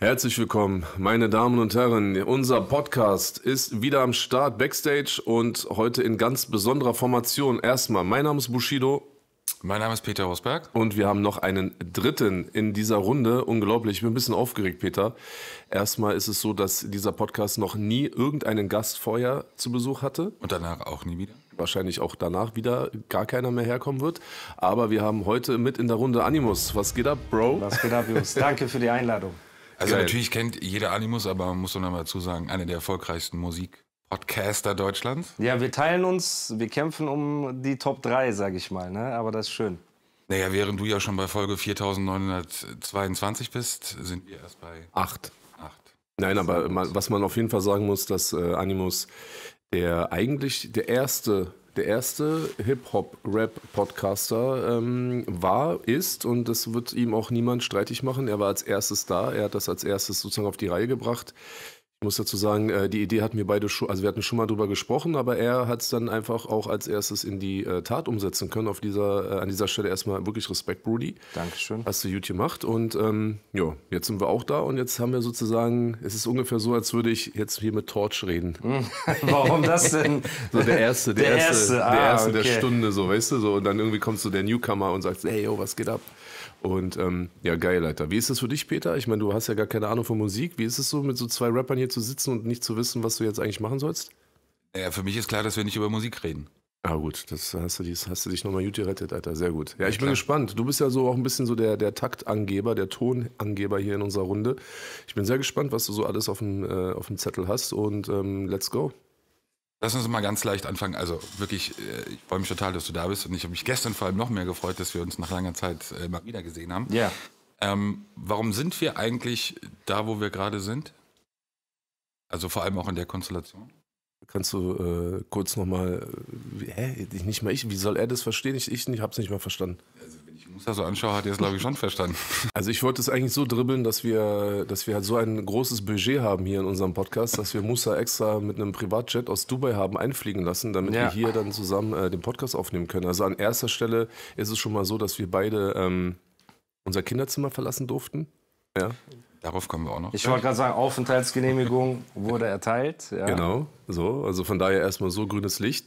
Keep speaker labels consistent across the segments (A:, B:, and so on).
A: Herzlich willkommen, meine Damen und Herren. Unser Podcast ist wieder am Start backstage und heute in ganz besonderer Formation. Erstmal, mein Name ist Bushido. Mein Name ist Peter Rosberg. Und wir haben noch einen dritten in dieser Runde. Unglaublich, ich bin ein bisschen aufgeregt, Peter. Erstmal ist es so, dass dieser Podcast noch nie irgendeinen Gast vorher zu Besuch hatte. Und danach auch nie wieder wahrscheinlich auch danach wieder gar keiner mehr herkommen wird. Aber wir haben heute mit in der Runde Animus. Was geht ab, Bro? Was geht ab, Jungs? Danke für die Einladung.
B: Also Geil. natürlich kennt jeder Animus, aber man muss doch noch mal dazu sagen, einer der erfolgreichsten Musik-Podcaster Deutschlands.
C: Ja, wir teilen uns, wir kämpfen um die Top 3, sag ich mal, ne? aber das ist schön.
B: Naja, während du ja schon bei Folge 4922 bist, sind wir erst
A: bei 8. Nein, aber was man auf jeden Fall sagen muss, dass äh, Animus der eigentlich der erste der erste Hip-Hop-Rap-Podcaster ähm, war, ist und das wird ihm auch niemand streitig machen. Er war als erstes da, er hat das als erstes sozusagen auf die Reihe gebracht. Ich muss dazu sagen, äh, die Idee hatten wir beide schon, also wir hatten schon mal drüber gesprochen, aber er hat es dann einfach auch als erstes in die äh, Tat umsetzen können. Auf dieser, äh, an dieser Stelle erstmal wirklich Respekt, Brudi. Dankeschön. Hast du gut gemacht und ähm, ja, jetzt sind wir auch da und jetzt haben wir sozusagen, es ist ungefähr so, als würde ich jetzt hier mit Torch reden. Hm. Warum das denn? So der Erste, der, der Erste, erste ah, der Erste okay. der Stunde, so weißt du, so und dann irgendwie kommst du der Newcomer und sagst, hey, yo, was geht ab? Und ähm, ja, geil, Alter. Wie ist das für dich, Peter? Ich meine, du hast ja gar keine Ahnung von Musik. Wie ist es so, mit so zwei Rappern hier zu sitzen und nicht zu wissen, was du jetzt eigentlich machen sollst? Ja, für mich ist klar, dass wir nicht über Musik reden. Ah gut, das hast du, das hast du dich nochmal gut gerettet, Alter. Sehr gut. Ja, ich ja, bin gespannt. Du bist ja so auch ein bisschen so der, der Taktangeber, der Tonangeber hier in unserer Runde. Ich bin sehr gespannt, was du so alles auf dem, äh, auf dem Zettel hast und ähm, let's go.
B: Lass uns mal ganz leicht anfangen. Also wirklich, äh, ich freue mich total, dass du da bist. Und ich habe mich gestern vor allem noch mehr gefreut, dass wir uns nach langer Zeit äh, mal wieder gesehen haben. Ja. Ähm, warum sind wir eigentlich da, wo wir gerade sind? Also vor allem auch in der Konstellation?
A: Kannst du äh, kurz nochmal, äh, hä, nicht mal ich, wie soll er das verstehen? Ich, ich habe es nicht mal verstanden ich muss das so anschauen, hat er es, glaube ich, schon verstanden. Also ich wollte es eigentlich so dribbeln, dass wir, dass wir halt so ein großes Budget haben hier in unserem Podcast, dass wir Musa extra mit einem Privatjet aus Dubai haben einfliegen lassen, damit ja. wir hier dann zusammen äh, den Podcast aufnehmen können. Also an erster Stelle ist es schon mal so, dass wir beide ähm, unser Kinderzimmer verlassen durften. Ja. Darauf kommen wir auch noch. Ich wollte gerade
C: sagen, Aufenthaltsgenehmigung wurde erteilt. Ja. Genau,
A: so. Also von daher erstmal so grünes Licht.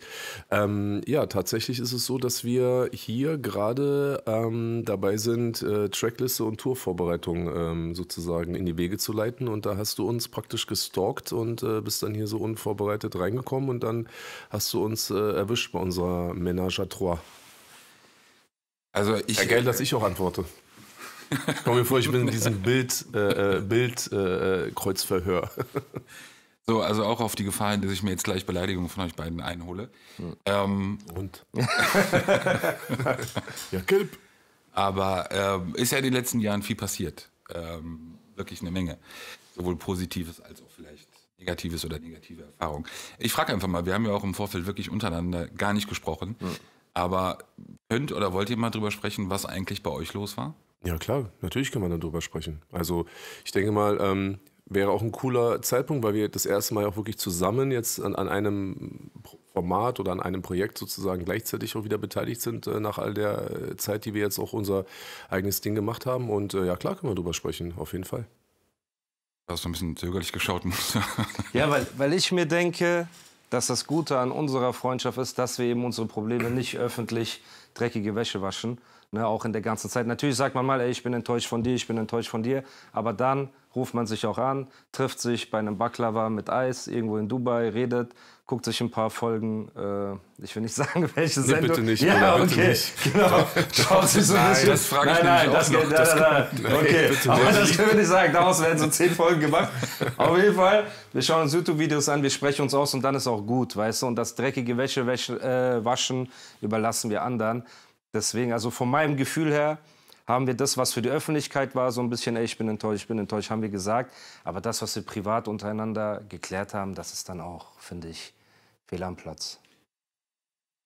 A: Ähm, ja, tatsächlich ist es so, dass wir hier gerade ähm, dabei sind, äh, Trackliste und Tourvorbereitung ähm, sozusagen in die Wege zu leiten. Und da hast du uns praktisch gestalkt und äh, bist dann hier so unvorbereitet reingekommen und dann hast du uns äh, erwischt bei unserer Ménage à Trois. Also ich. Ja, geil, dass ich auch antworte. Ich komme mir vor, ich bin in diesem Bild, äh, äh
B: Bild äh, äh So, also auch auf die Gefahr, hin, dass ich mir jetzt gleich Beleidigungen von euch beiden einhole. Hm. Ähm, Und? ja, gelb. Aber ähm, ist ja in den letzten Jahren viel passiert. Ähm, wirklich eine Menge. Sowohl Positives als auch vielleicht Negatives oder negative Erfahrungen. Ich frage einfach mal, wir haben ja auch im Vorfeld wirklich untereinander gar nicht gesprochen. Hm. Aber könnt oder wollt ihr mal drüber sprechen, was eigentlich bei euch los war?
A: Ja, klar, natürlich kann man darüber sprechen. Also ich denke mal, ähm, wäre auch ein cooler Zeitpunkt, weil wir das erste Mal auch wirklich zusammen jetzt an, an einem Format oder an einem Projekt sozusagen gleichzeitig auch wieder beteiligt sind, äh, nach all der äh, Zeit, die wir jetzt auch unser eigenes Ding gemacht haben. Und äh, ja, klar können wir darüber sprechen, auf jeden Fall. Da hast du ein bisschen zögerlich geschaut, Muster.
C: ja, weil, weil ich mir denke, dass das Gute an unserer Freundschaft ist, dass wir eben unsere Probleme nicht öffentlich dreckige Wäsche waschen, Ne, auch in der ganzen Zeit. Natürlich sagt man mal, ey, ich bin enttäuscht von dir, ich bin enttäuscht von dir. Aber dann ruft man sich auch an, trifft sich bei einem Baklava mit Eis irgendwo in Dubai, redet, guckt sich ein paar Folgen, äh, ich will nicht sagen, welche Sendung. Nee, bitte nicht. Ja, Alter, okay. Nicht. Genau. Schaut sich so ein bisschen. Das frage ich nein, nein, auch das noch. Geht, das nein, nein. nein. Okay. Nein, aber das können wir nicht sagen. Daraus werden so zehn Folgen gemacht. Auf jeden Fall, wir schauen uns YouTube-Videos an, wir sprechen uns aus und dann ist auch gut, weißt du. Und das dreckige Wäsche, Wäsche äh, waschen überlassen wir anderen. Deswegen, also von meinem Gefühl her, haben wir das, was für die Öffentlichkeit war, so ein bisschen, ey, ich bin enttäuscht, ich bin enttäuscht, haben wir gesagt. Aber das, was wir privat untereinander geklärt haben, das ist dann auch, finde ich, fehl am Platz.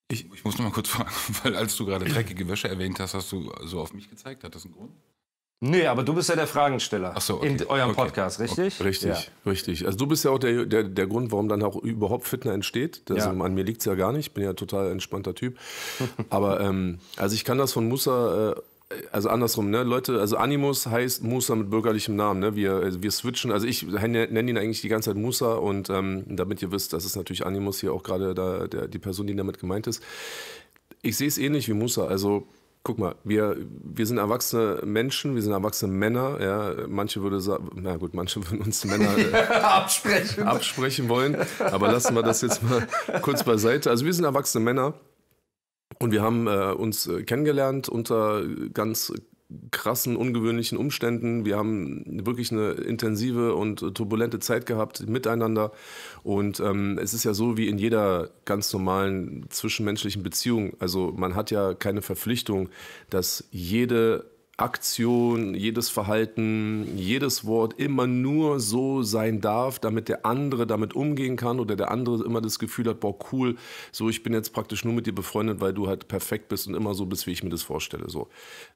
B: Ich, ich muss noch mal kurz fragen, weil als du gerade dreckige Wäsche erwähnt
A: hast, hast du so auf mich
B: gezeigt. Hat das einen Grund?
A: Nee, aber du bist ja der Fragensteller Ach so, okay. in eurem okay. Podcast, richtig? Okay. Richtig, ja. richtig. Also du bist ja auch der, der, der Grund, warum dann auch überhaupt Fitner entsteht. Also ja. an mir liegt es ja gar nicht, ich bin ja total entspannter Typ. aber ähm, also ich kann das von Musa... Äh, also andersrum, ne? Leute, also Animus heißt Musa mit bürgerlichem Namen, ne? Wir, äh, wir switchen, also ich nenne ihn eigentlich die ganze Zeit Musa und ähm, damit ihr wisst, das ist natürlich Animus hier auch gerade da, der, die Person, die damit gemeint ist. Ich sehe es ähnlich wie Musa, also guck mal, wir, wir sind erwachsene Menschen, wir sind erwachsene Männer. Ja, manche würde sagen, na gut, manche würden uns Männer äh, absprechen. absprechen wollen, aber lassen wir das jetzt mal kurz beiseite. Also wir sind erwachsene Männer. Und wir haben äh, uns äh, kennengelernt unter ganz krassen, ungewöhnlichen Umständen. Wir haben wirklich eine intensive und turbulente Zeit gehabt miteinander. Und ähm, es ist ja so wie in jeder ganz normalen zwischenmenschlichen Beziehung. Also man hat ja keine Verpflichtung, dass jede Aktion, jedes Verhalten, jedes Wort immer nur so sein darf, damit der andere damit umgehen kann oder der andere immer das Gefühl hat, boah, cool, so ich bin jetzt praktisch nur mit dir befreundet, weil du halt perfekt bist und immer so bist, wie ich mir das vorstelle. So.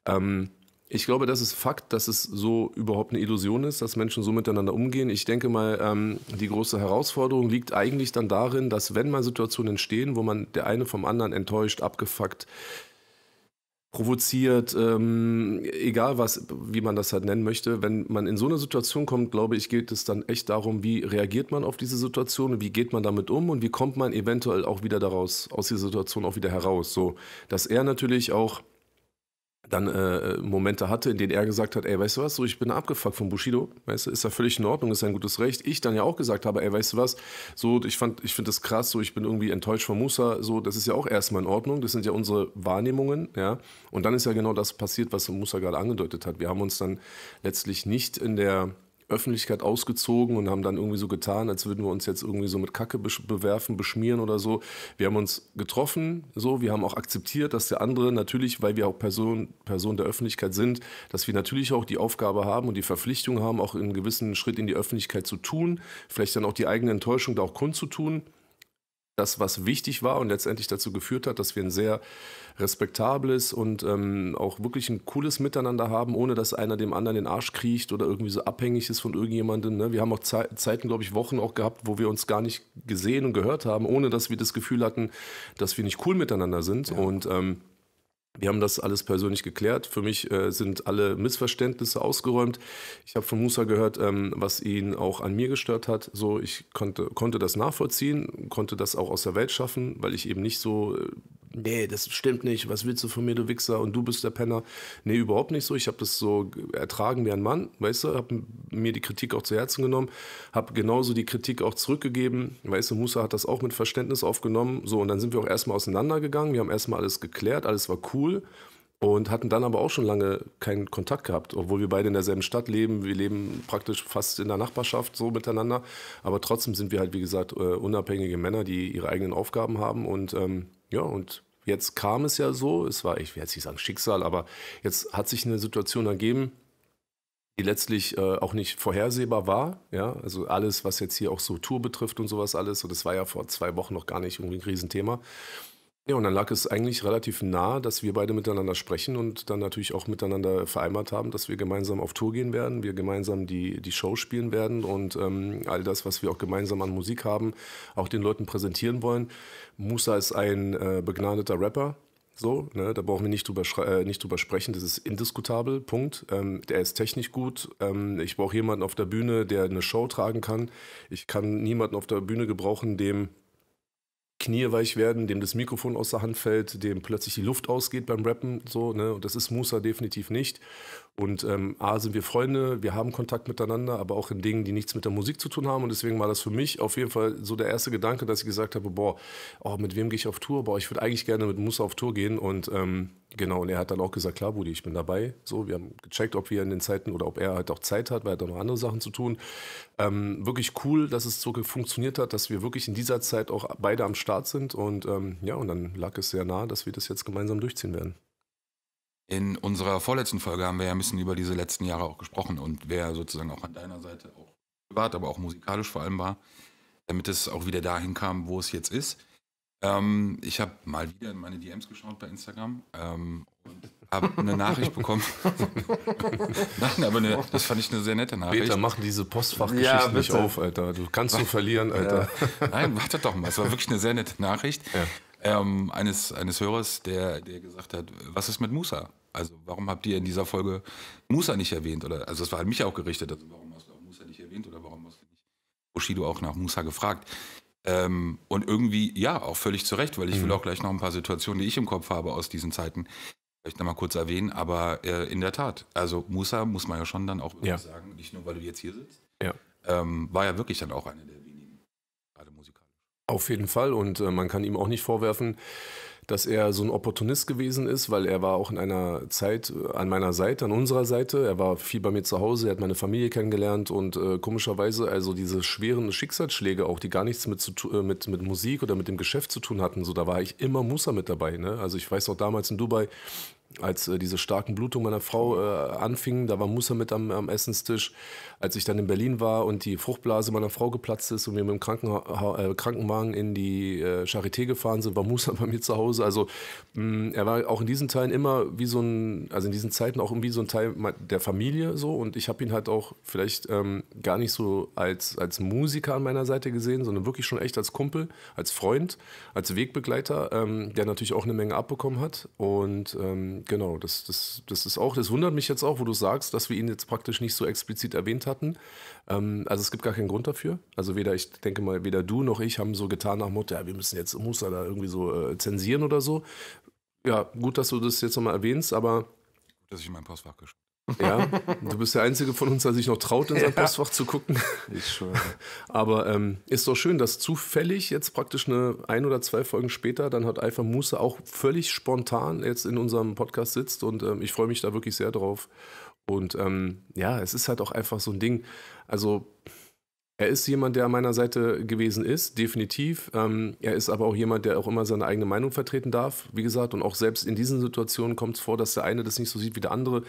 A: Ähm, ich glaube, das ist Fakt, dass es so überhaupt eine Illusion ist, dass Menschen so miteinander umgehen. Ich denke mal, ähm, die große Herausforderung liegt eigentlich dann darin, dass wenn mal Situationen entstehen, wo man der eine vom anderen enttäuscht, abgefuckt, provoziert, ähm, egal was, wie man das halt nennen möchte, wenn man in so eine Situation kommt, glaube ich, geht es dann echt darum, wie reagiert man auf diese Situation, und wie geht man damit um und wie kommt man eventuell auch wieder daraus, aus dieser Situation auch wieder heraus. So, dass er natürlich auch dann äh, Momente hatte, in denen er gesagt hat, ey, weißt du was, so ich bin abgefuckt von Bushido, weißt du, ist ja völlig in Ordnung, ist ein gutes Recht. Ich dann ja auch gesagt habe, ey, weißt du was, so ich fand, ich finde das krass, so ich bin irgendwie enttäuscht von Musa, so das ist ja auch erstmal in Ordnung, das sind ja unsere Wahrnehmungen, ja. Und dann ist ja genau das passiert, was Musa gerade angedeutet hat. Wir haben uns dann letztlich nicht in der Öffentlichkeit ausgezogen und haben dann irgendwie so getan, als würden wir uns jetzt irgendwie so mit Kacke bewerfen, beschmieren oder so. Wir haben uns getroffen, so, wir haben auch akzeptiert, dass der andere natürlich, weil wir auch Person, Person der Öffentlichkeit sind, dass wir natürlich auch die Aufgabe haben und die Verpflichtung haben, auch einen gewissen Schritt in die Öffentlichkeit zu tun, vielleicht dann auch die eigene Enttäuschung da auch kundzutun. zu tun das, was wichtig war und letztendlich dazu geführt hat, dass wir ein sehr respektables und ähm, auch wirklich ein cooles Miteinander haben, ohne dass einer dem anderen den Arsch kriecht oder irgendwie so abhängig ist von irgendjemandem. Ne? Wir haben auch Ze Zeiten, glaube ich, Wochen auch gehabt, wo wir uns gar nicht gesehen und gehört haben, ohne dass wir das Gefühl hatten, dass wir nicht cool miteinander sind. Ja. Und ähm, wir haben das alles persönlich geklärt. Für mich äh, sind alle Missverständnisse ausgeräumt. Ich habe von Musa gehört, ähm, was ihn auch an mir gestört hat. So, ich konnte, konnte das nachvollziehen, konnte das auch aus der Welt schaffen, weil ich eben nicht so äh, nee, das stimmt nicht, was willst du von mir, du Wichser, und du bist der Penner. Nee, überhaupt nicht so. Ich habe das so ertragen wie ein Mann, weißt du, habe mir die Kritik auch zu Herzen genommen, habe genauso die Kritik auch zurückgegeben. Weißt du, Musa hat das auch mit Verständnis aufgenommen. So, und dann sind wir auch erstmal auseinandergegangen, wir haben erstmal alles geklärt, alles war cool. Und hatten dann aber auch schon lange keinen Kontakt gehabt, obwohl wir beide in derselben Stadt leben. Wir leben praktisch fast in der Nachbarschaft so miteinander. Aber trotzdem sind wir halt, wie gesagt, äh, unabhängige Männer, die ihre eigenen Aufgaben haben. Und ähm, ja, und jetzt kam es ja so, es war, ich will jetzt nicht sagen Schicksal, aber jetzt hat sich eine Situation ergeben, die letztlich äh, auch nicht vorhersehbar war. Ja, also alles, was jetzt hier auch so Tour betrifft und sowas alles, und das war ja vor zwei Wochen noch gar nicht irgendwie ein Riesenthema. Ja, und dann lag es eigentlich relativ nah, dass wir beide miteinander sprechen und dann natürlich auch miteinander vereinbart haben, dass wir gemeinsam auf Tour gehen werden, wir gemeinsam die, die Show spielen werden und ähm, all das, was wir auch gemeinsam an Musik haben, auch den Leuten präsentieren wollen. Musa ist ein äh, begnadeter Rapper, so, ne, da brauchen wir nicht drüber, äh, nicht drüber sprechen, das ist indiskutabel, Punkt. Ähm, der ist technisch gut. Ähm, ich brauche jemanden auf der Bühne, der eine Show tragen kann. Ich kann niemanden auf der Bühne gebrauchen, dem Knie weich werden, dem das Mikrofon aus der Hand fällt, dem plötzlich die Luft ausgeht beim Rappen, so, ne? Und das ist Musa definitiv nicht. Und ähm, A, sind wir Freunde, wir haben Kontakt miteinander, aber auch in Dingen, die nichts mit der Musik zu tun haben. Und deswegen war das für mich auf jeden Fall so der erste Gedanke, dass ich gesagt habe, boah, oh, mit wem gehe ich auf Tour? Boah, ich würde eigentlich gerne mit Musa auf Tour gehen. Und ähm, genau, und er hat dann auch gesagt, klar, Budi, ich bin dabei. So, wir haben gecheckt, ob wir in den Zeiten oder ob er halt auch Zeit hat, weil er hat auch noch andere Sachen zu tun. Ähm, wirklich cool, dass es so funktioniert hat, dass wir wirklich in dieser Zeit auch beide am Start sind. Und ähm, ja, und dann lag es sehr nah, dass wir das jetzt gemeinsam durchziehen werden.
B: In unserer vorletzten Folge haben wir ja ein bisschen über diese letzten Jahre auch gesprochen und wer sozusagen auch an deiner Seite auch privat, aber auch musikalisch vor allem war, damit es auch wieder dahin kam, wo es jetzt ist. Ähm, ich habe mal wieder in meine DMs geschaut bei Instagram ähm, und habe eine Nachricht bekommen. Nein, aber eine, das fand ich eine sehr nette Nachricht. Peter, machen diese
A: Postfachgeschichten ja, nicht auf, Alter. Du kannst nur verlieren, Alter. Ja. Nein,
B: wartet doch mal. Es war wirklich eine sehr nette Nachricht ja. ähm, eines, eines Hörers, der, der gesagt hat, was ist mit Musa? Also warum habt ihr in dieser Folge Musa nicht erwähnt? Oder, also das war an mich auch gerichtet. Also warum hast du auch Musa nicht erwähnt oder warum hast du nicht Bushido auch nach Musa gefragt? Ähm, und irgendwie, ja, auch völlig zu Recht, weil ich mhm. will auch gleich noch ein paar Situationen, die ich im Kopf habe aus diesen Zeiten, vielleicht nochmal kurz erwähnen. Aber äh, in der Tat, also Musa muss man ja schon dann auch ja. sagen, nicht nur, weil du jetzt hier sitzt,
A: ja. Ähm, war ja wirklich dann auch eine der wenigen, gerade musikalisch. Auf jeden Fall und äh, man kann ihm auch nicht vorwerfen, dass er so ein Opportunist gewesen ist, weil er war auch in einer Zeit äh, an meiner Seite, an unserer Seite. Er war viel bei mir zu Hause, er hat meine Familie kennengelernt und äh, komischerweise also diese schweren Schicksalsschläge auch, die gar nichts mit, zu, äh, mit, mit Musik oder mit dem Geschäft zu tun hatten. So, da war ich immer Musa mit dabei. Ne? Also ich weiß auch damals in Dubai, als äh, diese starken Blutungen meiner Frau äh, anfingen, da war Musa mit am, am, Essenstisch, als ich dann in Berlin war und die Fruchtblase meiner Frau geplatzt ist und wir mit dem Krankenha äh, Krankenwagen in die äh, Charité gefahren sind, war Musa bei mir zu Hause. Also mh, mm, er war auch in diesen Teilen immer wie so ein, also in diesen Zeiten auch irgendwie so ein Teil der Familie so und ich habe ihn halt auch vielleicht ähm, gar nicht so als, als Musiker an meiner Seite gesehen, sondern wirklich schon echt als Kumpel, als Freund, als Wegbegleiter, ähm, der natürlich auch eine Menge abbekommen hat und ähm, genau, das, das, das ist auch, das wundert mich jetzt auch, wo du sagst, dass wir ihn jetzt praktisch nicht so explizit erwähnt hatten. Ähm, also es gibt gar keinen Grund dafür. Also weder, ich denke mal, weder du noch ich haben so getan nach Mutter, ja, wir müssen jetzt Musa da irgendwie so äh, zensieren oder so. Ja, gut, dass du das jetzt nochmal erwähnst, aber. Dass ich in meinem Postfach geschaut ja, du bist der Einzige von uns, der sich noch traut, in sein ja. Postfach zu gucken. Ich schwöre. Aber ähm, ist doch schön, dass zufällig jetzt praktisch eine ein oder zwei Folgen später dann hat Alpha Musa auch völlig spontan jetzt in unserem Podcast sitzt und ähm, ich freue mich da wirklich sehr drauf. Und ähm, ja, es ist halt auch einfach so ein Ding. Also er ist jemand, der an meiner Seite gewesen ist, definitiv. Ähm, er ist aber auch jemand, der auch immer seine eigene Meinung vertreten darf, wie gesagt. Und auch selbst in diesen Situationen kommt es vor, dass der eine das nicht so sieht wie der andere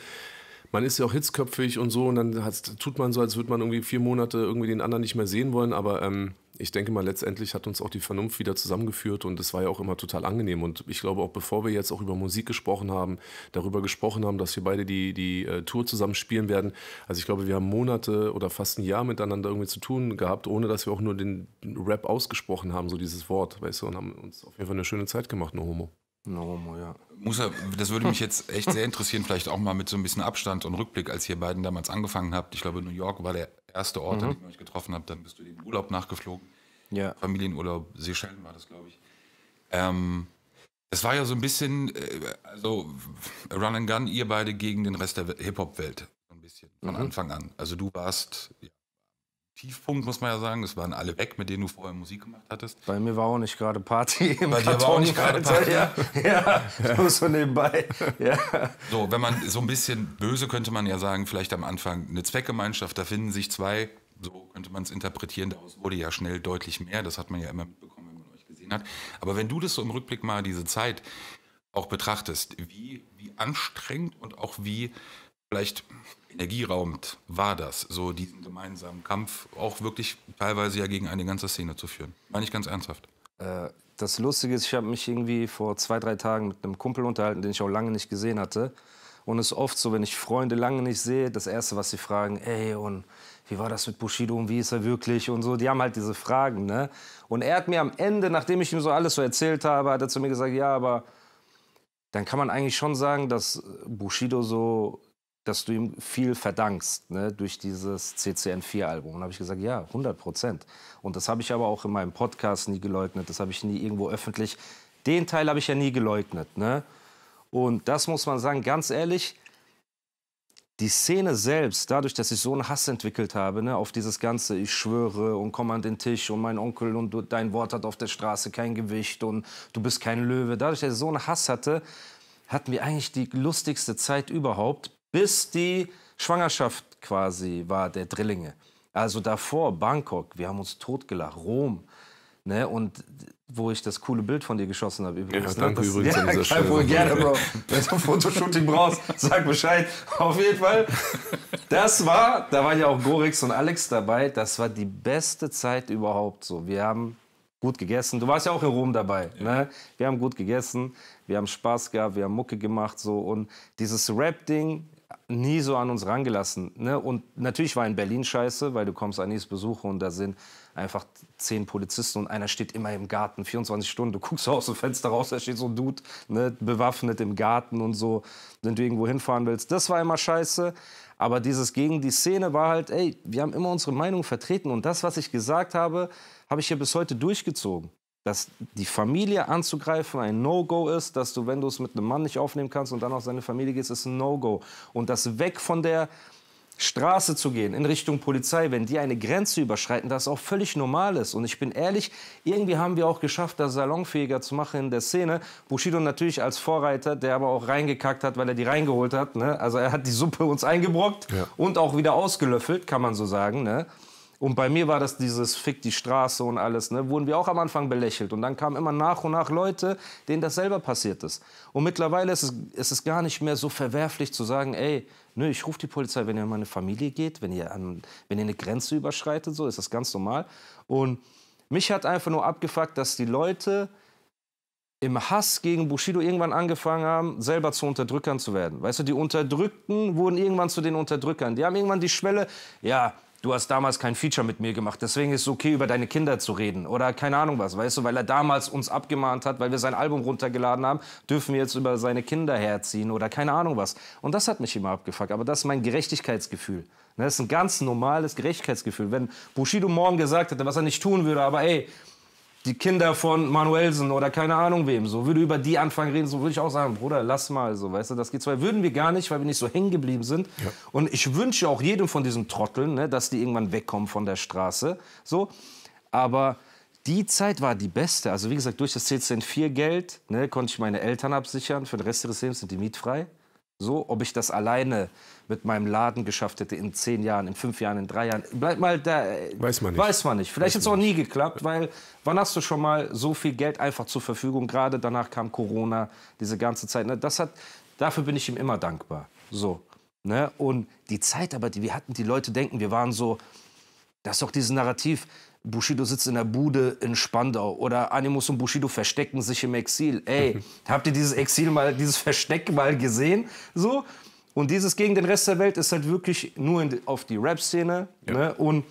A: man ist ja auch hitzköpfig und so und dann tut man so, als würde man irgendwie vier Monate irgendwie den anderen nicht mehr sehen wollen. Aber ähm, ich denke mal, letztendlich hat uns auch die Vernunft wieder zusammengeführt und es war ja auch immer total angenehm. Und ich glaube, auch bevor wir jetzt auch über Musik gesprochen haben, darüber gesprochen haben, dass wir beide die, die äh, Tour zusammen spielen werden. Also ich glaube, wir haben Monate oder fast ein Jahr miteinander irgendwie zu tun gehabt, ohne dass wir auch nur den Rap ausgesprochen haben, so dieses Wort, weißt du, und haben uns auf jeden Fall eine schöne Zeit gemacht, no homo. Romo, ja. Muss das würde mich jetzt echt sehr
B: interessieren, vielleicht auch mal mit so ein bisschen Abstand und Rückblick, als ihr beiden damals angefangen habt. Ich glaube, New York war der erste Ort, mhm. an dem ihr euch getroffen habt. Dann bist du dem Urlaub nachgeflogen. Ja. Familienurlaub, Seychellen war das, glaube ich. Ähm, es war ja so ein bisschen, äh, also Run and Gun, ihr beide gegen den Rest der Hip-Hop-Welt. Ein bisschen, von mhm. Anfang an. Also du warst ja, Tiefpunkt, muss man ja sagen. Es waren alle weg, mit denen du vorher Musik gemacht hattest. Bei mir war auch nicht gerade
C: Party. Bei dir war auch nicht gerade Party. Ja, ja, ja. so nebenbei. Ja.
B: So, wenn man so ein bisschen böse könnte man ja sagen, vielleicht am Anfang eine Zweckgemeinschaft, da finden sich zwei, so könnte man es interpretieren, daraus wurde ja schnell deutlich mehr, das hat man ja immer mitbekommen, wenn man euch gesehen hat. Aber wenn du das so im Rückblick mal diese Zeit auch betrachtest, wie, wie anstrengend und auch wie vielleicht energieraubend war das, so diesen gemeinsamen Kampf auch wirklich teilweise ja gegen eine ganze Szene zu führen. Meine ich ganz ernsthaft.
C: Äh, das Lustige ist, ich habe mich irgendwie vor zwei, drei Tagen mit einem Kumpel unterhalten, den ich auch lange nicht gesehen hatte. Und es ist oft so, wenn ich Freunde lange nicht sehe, das Erste, was sie fragen, ey, und wie war das mit Bushido und wie ist er wirklich und so. Die haben halt diese Fragen, ne? Und er hat mir am Ende, nachdem ich ihm so alles so erzählt habe, hat er zu mir gesagt, ja, aber dann kann man eigentlich schon sagen, dass Bushido so dass du ihm viel verdankst ne, durch dieses CCN4-Album. Und habe ich gesagt, ja, 100 Prozent. Und das habe ich aber auch in meinem Podcast nie geleugnet. Das habe ich nie irgendwo öffentlich. Den Teil habe ich ja nie geleugnet. Ne? Und das muss man sagen, ganz ehrlich, die Szene selbst, dadurch, dass ich so einen Hass entwickelt habe ne, auf dieses Ganze, ich schwöre und komm an den Tisch und mein Onkel und du, dein Wort hat auf der Straße kein Gewicht und du bist kein Löwe, dadurch, dass ich so einen Hass hatte, hatten wir eigentlich die lustigste Zeit überhaupt, bis die Schwangerschaft quasi war der Drillinge. Also davor Bangkok, wir haben uns totgelacht, Rom. Ne? Und wo ich das coole Bild von dir geschossen habe übrigens. Ja, ne? danke ne? das, übrigens ja, an dieser Stelle. Wohl gerne, Bro. Wenn du ein Fotoshooting brauchst, sag Bescheid. Auf jeden Fall, das war, da waren ja auch Gorix und Alex dabei, das war die beste Zeit überhaupt so. Wir haben gut gegessen. Du warst ja auch in Rom dabei. Ja. Ne? Wir haben gut gegessen, wir haben Spaß gehabt, wir haben Mucke gemacht so und dieses Rap-Ding nie so an uns rangelassen. Ne? Und natürlich war in Berlin scheiße, weil du kommst an Anis Besuche und da sind einfach zehn Polizisten und einer steht immer im Garten, 24 Stunden. Du guckst aus dem Fenster raus, da steht so ein Dude, ne? bewaffnet im Garten und so, wenn du irgendwo hinfahren willst. Das war immer scheiße. Aber dieses gegen die Szene war halt, ey, wir haben immer unsere Meinung vertreten und das, was ich gesagt habe, habe ich hier bis heute durchgezogen dass die Familie anzugreifen ein No-Go ist, dass du, wenn du es mit einem Mann nicht aufnehmen kannst und dann auf seine Familie gehst, ist ein No-Go. Und das weg von der Straße zu gehen, in Richtung Polizei, wenn die eine Grenze überschreiten, das auch völlig normal ist. Und ich bin ehrlich, irgendwie haben wir auch geschafft, das salonfähiger zu machen in der Szene. Bushido natürlich als Vorreiter, der aber auch reingekackt hat, weil er die reingeholt hat. Ne? Also er hat die Suppe uns eingebrockt ja. und auch wieder ausgelöffelt, kann man so sagen. Ne? Und bei mir war das dieses Fick die Straße und alles, ne? wurden wir auch am Anfang belächelt. Und dann kamen immer nach und nach Leute, denen das selber passiert ist. Und mittlerweile ist es, ist es gar nicht mehr so verwerflich zu sagen, ey, nö, ich rufe die Polizei, wenn ihr an meine Familie geht, wenn ihr, an, wenn ihr eine Grenze überschreitet, so ist das ganz normal. Und mich hat einfach nur abgefuckt, dass die Leute im Hass gegen Bushido irgendwann angefangen haben, selber zu Unterdrückern zu werden. Weißt du, die Unterdrückten wurden irgendwann zu den Unterdrückern. Die haben irgendwann die Schwelle, ja, du hast damals kein Feature mit mir gemacht, deswegen ist es okay, über deine Kinder zu reden oder keine Ahnung was, weißt du, weil er damals uns abgemahnt hat, weil wir sein Album runtergeladen haben, dürfen wir jetzt über seine Kinder herziehen oder keine Ahnung was. Und das hat mich immer abgefuckt, aber das ist mein Gerechtigkeitsgefühl. Ne? Das ist ein ganz normales Gerechtigkeitsgefühl. Wenn Bushido morgen gesagt hätte, was er nicht tun würde, aber ey, die Kinder von Manuelsen oder keine Ahnung wem, so würde über die anfangen reden, so würde ich auch sagen, Bruder, lass mal so, weißt du, das geht zwar, würden wir gar nicht, weil wir nicht so hängen geblieben sind. Ja. Und ich wünsche auch jedem von diesen Trotteln, ne, dass die irgendwann wegkommen von der Straße, so. Aber die Zeit war die beste. Also wie gesagt, durch das ccn 4 geld ne, konnte ich meine Eltern absichern. Für den Rest ihres Lebens sind die mietfrei. So, ob ich das alleine mit meinem Laden geschafft hätte in zehn Jahren, in fünf Jahren, in drei Jahren, bleibt mal da. Äh, weiß man nicht. Weiß man nicht. Vielleicht hätte es auch nie geklappt, weil wann hast du schon mal so viel Geld einfach zur Verfügung? Gerade danach kam Corona, diese ganze Zeit. Ne? Das hat, dafür bin ich ihm immer dankbar. So. Ne? Und die Zeit aber, die wir hatten, die Leute denken, wir waren so, das ist doch dieses Narrativ, Bushido sitzt in der Bude in Spandau oder Animus und Bushido verstecken sich im Exil. Ey, habt ihr dieses Exil mal, dieses Versteck mal gesehen? So. Und dieses gegen den Rest der Welt ist halt wirklich nur in, auf die Rap-Szene. Ja. Ne? Und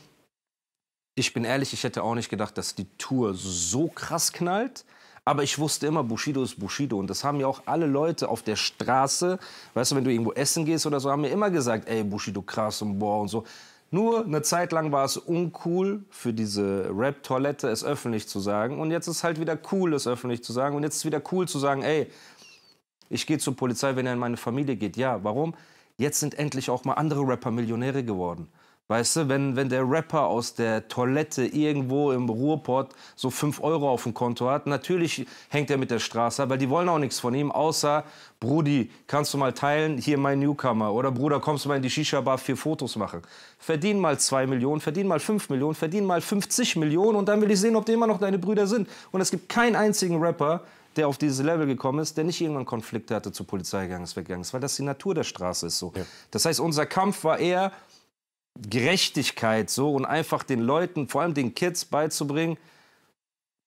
C: ich bin ehrlich, ich hätte auch nicht gedacht, dass die Tour so krass knallt. Aber ich wusste immer, Bushido ist Bushido. Und das haben ja auch alle Leute auf der Straße, weißt du, wenn du irgendwo essen gehst oder so, haben mir immer gesagt, ey, Bushido krass und boah und so. Nur eine Zeit lang war es uncool für diese Rap-Toilette, es öffentlich zu sagen. Und jetzt ist halt wieder cool, es öffentlich zu sagen. Und jetzt ist wieder cool zu sagen, ey, ich gehe zur Polizei, wenn er in meine Familie geht. Ja, warum? Jetzt sind endlich auch mal andere Rapper Millionäre geworden. Weißt du, wenn, wenn der Rapper aus der Toilette irgendwo im Ruhrport so 5 Euro auf dem Konto hat, natürlich hängt er mit der Straße ab, weil die wollen auch nichts von ihm, außer, Brudi, kannst du mal teilen, hier mein Newcomer. Oder Bruder, kommst du mal in die Shisha-Bar, vier Fotos machen. Verdien mal 2 Millionen, verdien mal 5 Millionen, verdien mal 50 Millionen und dann will ich sehen, ob die immer noch deine Brüder sind. Und es gibt keinen einzigen Rapper, der auf dieses Level gekommen ist, der nicht irgendwann Konflikte hatte, zur Polizei gegangen ist, weggegangen ist, weil das die Natur der Straße ist so. Ja. Das heißt, unser Kampf war eher, Gerechtigkeit so und einfach den Leuten, vor allem den Kids beizubringen,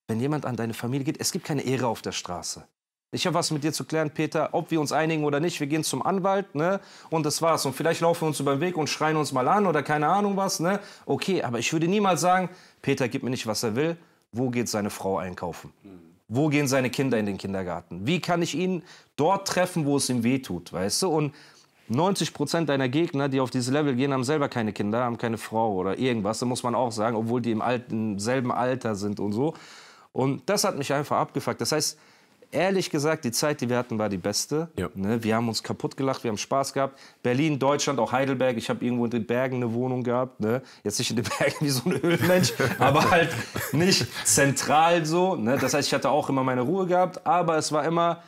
C: wenn jemand an deine Familie geht, es gibt keine Ehre auf der Straße. Ich habe was mit dir zu klären, Peter, ob wir uns einigen oder nicht. Wir gehen zum Anwalt, ne? Und das war's. Und vielleicht laufen wir uns über den Weg und schreien uns mal an oder keine Ahnung was, ne? Okay, aber ich würde niemals sagen, Peter gibt mir nicht, was er will. Wo geht seine Frau einkaufen? Mhm. Wo gehen seine Kinder in den Kindergarten? Wie kann ich ihn dort treffen, wo es ihm weh tut, weißt du? Und 90 Prozent deiner Gegner, die auf dieses Level gehen, haben selber keine Kinder, haben keine Frau oder irgendwas. Da muss man auch sagen, obwohl die im, alten, selben Alter sind und so. Und das hat mich einfach abgefuckt. Das heißt, ehrlich gesagt, die Zeit, die wir hatten, war die beste. Ja. Ne? Wir haben uns kaputt gelacht, wir haben Spaß gehabt. Berlin, Deutschland, auch Heidelberg. Ich habe irgendwo in den Bergen eine Wohnung gehabt. Ne? Jetzt nicht in den Bergen wie so ein Ölmensch, aber halt nicht zentral so. Ne? Das heißt, ich hatte auch immer meine Ruhe gehabt, aber es war immer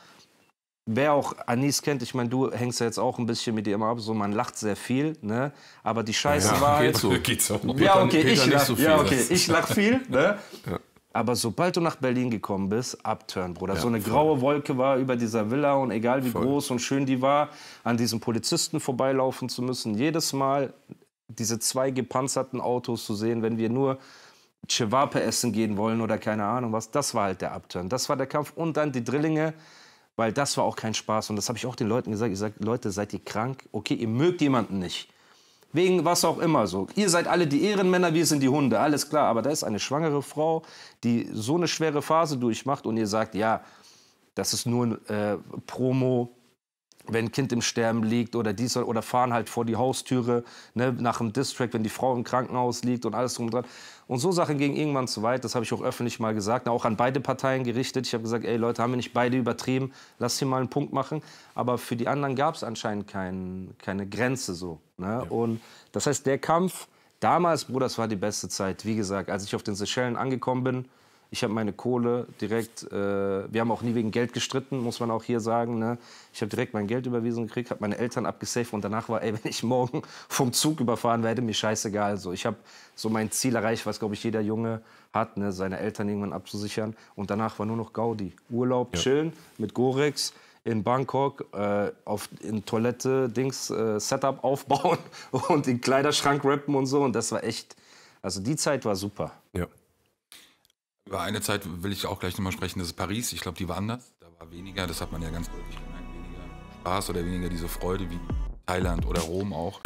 C: Wer auch Anis kennt, ich meine, du hängst ja jetzt auch ein bisschen mit ihr immer ab, so man lacht sehr viel, ne? Aber die Scheiße ja, war halt. So. Geht's auch. Peter, ja, okay, Peter ich lach, so ja, ne? okay, ich lach viel, ne? Ja. Aber sobald du nach Berlin gekommen bist, abturn, Bruder. Ja, so eine voll. graue Wolke war über dieser Villa und egal wie voll. groß und schön die war, an diesen Polizisten vorbeilaufen zu müssen, jedes Mal diese zwei gepanzerten Autos zu sehen, wenn wir nur Chewape essen gehen wollen oder keine Ahnung was, das war halt der Abturn. Das war der Kampf und dann die Drillinge weil das war auch kein Spaß. Und das habe ich auch den Leuten gesagt. Ich sage, Leute, seid ihr krank? Okay, ihr mögt jemanden nicht. Wegen was auch immer so. Ihr seid alle die Ehrenmänner, wir sind die Hunde, alles klar. Aber da ist eine schwangere Frau, die so eine schwere Phase durchmacht und ihr sagt, ja, das ist nur äh, Promo, wenn ein Kind im Sterben liegt oder dies oder fahren halt vor die Haustüre ne, nach dem Distrack, wenn die Frau im Krankenhaus liegt und alles drum und dran. Und so Sachen gingen irgendwann zu weit, das habe ich auch öffentlich mal gesagt, auch an beide Parteien gerichtet. Ich habe gesagt, ey Leute, haben wir nicht beide übertrieben, lass hier mal einen Punkt machen. Aber für die anderen gab es anscheinend kein, keine Grenze so. Ne? Ja. Und das heißt, der Kampf damals, Bruder, das war die beste Zeit. Wie gesagt, als ich auf den Seychellen angekommen bin, ich habe meine Kohle direkt, äh, wir haben auch nie wegen Geld gestritten, muss man auch hier sagen. Ne? Ich habe direkt mein Geld überwiesen gekriegt, habe meine Eltern abgesaved und danach war, ey, wenn ich morgen vom Zug überfahren werde, mir scheißegal. So, ich habe so mein Ziel erreicht, was, glaube ich, jeder Junge hat, ne? seine Eltern irgendwann abzusichern. Und danach war nur noch Gaudi. Urlaub, ja. chillen mit Gorex in Bangkok äh, auf, in Toilette Dings äh, Setup aufbauen und in Kleiderschrank rappen und so und das war echt also die Zeit war super.
B: Ja. Über eine Zeit will ich auch gleich nochmal sprechen, das ist Paris. Ich glaube, die war anders. Da war weniger, das hat man ja ganz deutlich gemerkt, weniger Spaß oder weniger diese Freude wie Thailand oder Rom auch.